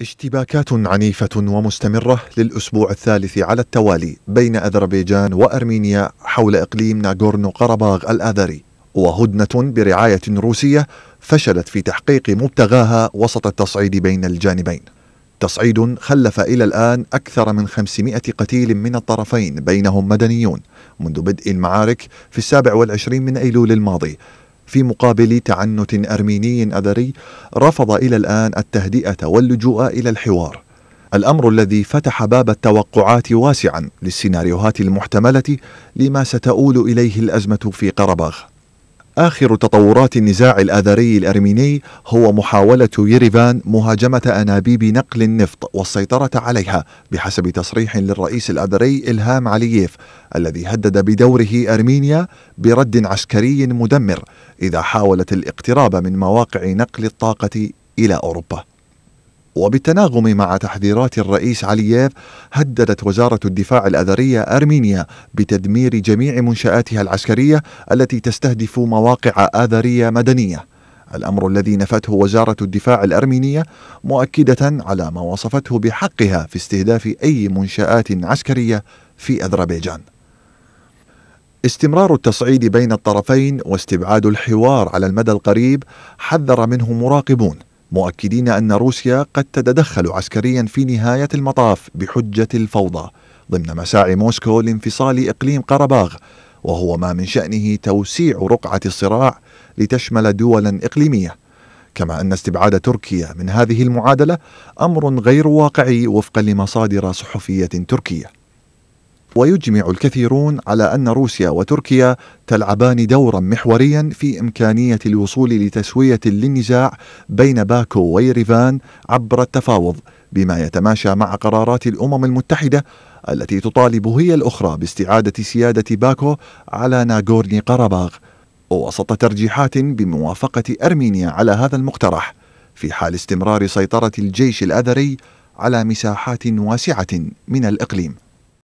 اشتباكات عنيفة ومستمرة للأسبوع الثالث على التوالي بين أذربيجان وأرمينيا حول إقليم ناغورنو قرباغ الآذري وهدنة برعاية روسية فشلت في تحقيق مبتغاها وسط التصعيد بين الجانبين تصعيد خلف إلى الآن أكثر من 500 قتيل من الطرفين بينهم مدنيون منذ بدء المعارك في السابع والعشرين من أيلول الماضي في مقابل تعنت أرميني اذري رفض إلى الآن التهدئة واللجوء إلى الحوار الأمر الذي فتح باب التوقعات واسعا للسيناريوهات المحتملة لما ستؤول إليه الأزمة في قرباغ آخر تطورات النزاع الآذري الأرميني هو محاولة يريفان مهاجمة أنابيب نقل النفط والسيطرة عليها بحسب تصريح للرئيس الآذري إلهام علييف الذي هدد بدوره أرمينيا برد عسكري مدمر إذا حاولت الاقتراب من مواقع نقل الطاقة إلى أوروبا وبالتناغم مع تحذيرات الرئيس علييف هددت وزارة الدفاع الأذرية أرمينيا بتدمير جميع منشآتها العسكرية التي تستهدف مواقع آذرية مدنية الأمر الذي نفته وزارة الدفاع الأرمينية مؤكدة على ما وصفته بحقها في استهداف أي منشآت عسكرية في أذربيجان استمرار التصعيد بين الطرفين واستبعاد الحوار على المدى القريب حذر منه مراقبون مؤكدين أن روسيا قد تتدخل عسكريا في نهاية المطاف بحجة الفوضى ضمن مساعي موسكو لانفصال إقليم قرباغ وهو ما من شأنه توسيع رقعة الصراع لتشمل دولا إقليمية كما أن استبعاد تركيا من هذه المعادلة أمر غير واقعي وفقا لمصادر صحفية تركية ويجمع الكثيرون على أن روسيا وتركيا تلعبان دورا محوريا في إمكانية الوصول لتسوية للنزاع بين باكو ويريفان عبر التفاوض بما يتماشى مع قرارات الأمم المتحدة التي تطالب هي الأخرى باستعادة سيادة باكو على ناغورني قرباغ وسط ترجيحات بموافقة أرمينيا على هذا المقترح في حال استمرار سيطرة الجيش الأذري على مساحات واسعة من الإقليم